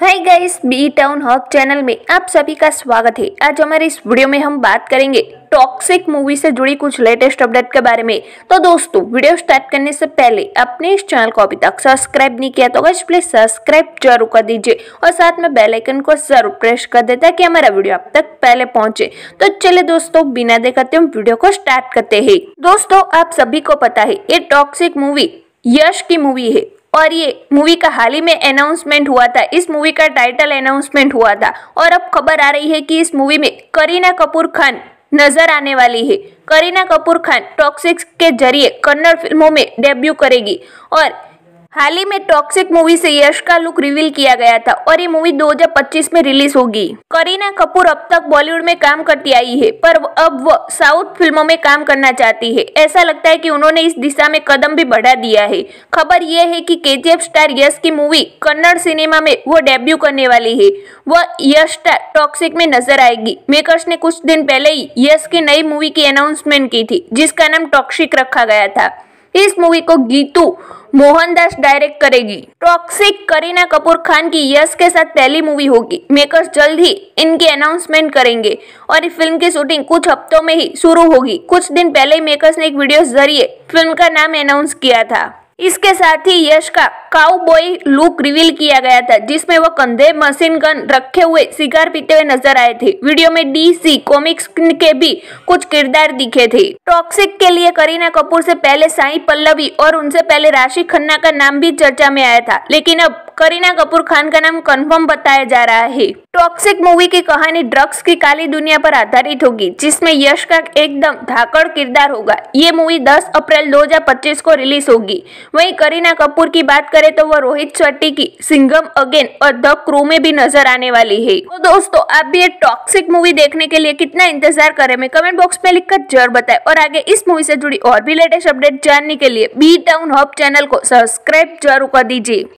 हाय guys B town hawk channel में आप सभी का स्वागत है आज हमारे इस वीडियो में हम बात करेंगे टॉक्सिक मूवी से जुड़ी कुछ लेटेस्ट अपडेट के बारे में तो दोस्तों वीडियो स्टार्ट करने से पहले अपने इस चैनल को अभी तक सब्सक्राइब नहीं किया तो गाइस प्लीज सब्सक्राइब जरूर कर दीजिए और साथ में बेल आइकन को जरूर प्रेस कर दे ताकि हमारा वीडियो आप तक पहले पहुंचे तो चले दोस्तों बिना देखाते हम वीडियो को स्टार्ट करते है दोस्तों आप सभी को पता है ये टॉक्सिक मूवी यश की मूवी है और ये मूवी का हाल ही में अनाउंसमेंट हुआ था इस मूवी का टाइटल अनाउंसमेंट हुआ था और अब खबर आ रही है कि इस मूवी में करीना कपूर खान नजर आने वाली है करीना कपूर खान टॉक्सिक्स के जरिए कन्नड़ फिल्मों में डेब्यू करेगी और हाल ही में टॉक्सिक मूवी से यश का लुक रिवील किया गया था और ये मूवी 2025 में रिलीज होगी करीना कपूर अब तक बॉलीवुड में काम करती आई है पर अब वह साउथ फिल्मों में काम करना चाहती है ऐसा लगता है कि उन्होंने इस दिशा में कदम भी बढ़ा दिया है खबर यह है कि के स्टार यश की मूवी कन्नड़ सिनेमा में वो डेब्यू करने वाली है वह यश स्टार टॉक्सिक में नजर आएगी मेकर्स ने कुछ दिन पहले ही यश की नई मूवी की अनाउंसमेंट की थी जिसका नाम टॉक्सिक रखा गया था इस मूवी को गीतू मोहनदास डायरेक्ट करेगी टॉक्सिक करीना कपूर खान की यश के साथ पहली मूवी होगी मेकर्स जल्द ही इनकी अनाउंसमेंट करेंगे और इस फिल्म की शूटिंग कुछ हफ्तों में ही शुरू होगी कुछ दिन पहले मेकर्स ने एक वीडियो जरिए फिल्म का नाम अनाउंस किया था इसके साथ ही यश का काउबॉय लुक रिवील किया गया था जिसमें वो कंधे मशीन गन रखे हुए शिकार पीते हुए नजर आए थे वीडियो में डीसी कॉमिक्स के भी कुछ किरदार दिखे थे टॉक्सिक के लिए करीना कपूर से पहले साई पल्लवी और उनसे पहले राशि खन्ना का नाम भी चर्चा में आया था लेकिन अब करीना कपूर खान का नाम कंफर्म बताया जा रहा है टॉक्सिक मूवी की कहानी ड्रग्स की काली दुनिया पर आधारित होगी जिसमें यश का एकदम धाकड़ किरदार होगा ये मूवी 10 अप्रैल 2025 को रिलीज होगी वहीं करीना कपूर की बात करें तो वह रोहित शेट्टी की सिंगम अगेन और द क्रू में भी नजर आने वाली है तो दोस्तों आप भी ये टॉक्सिक मूवी देखने के लिए कितना इंतजार करे मैं कमेंट बॉक्स में लिखकर जरूर बताए और आगे इस मूवी से जुड़ी और भी लेटेस्ट अपडेट जानने के लिए बी टाउन हब चैनल को सब्सक्राइब जरूर कर दीजिए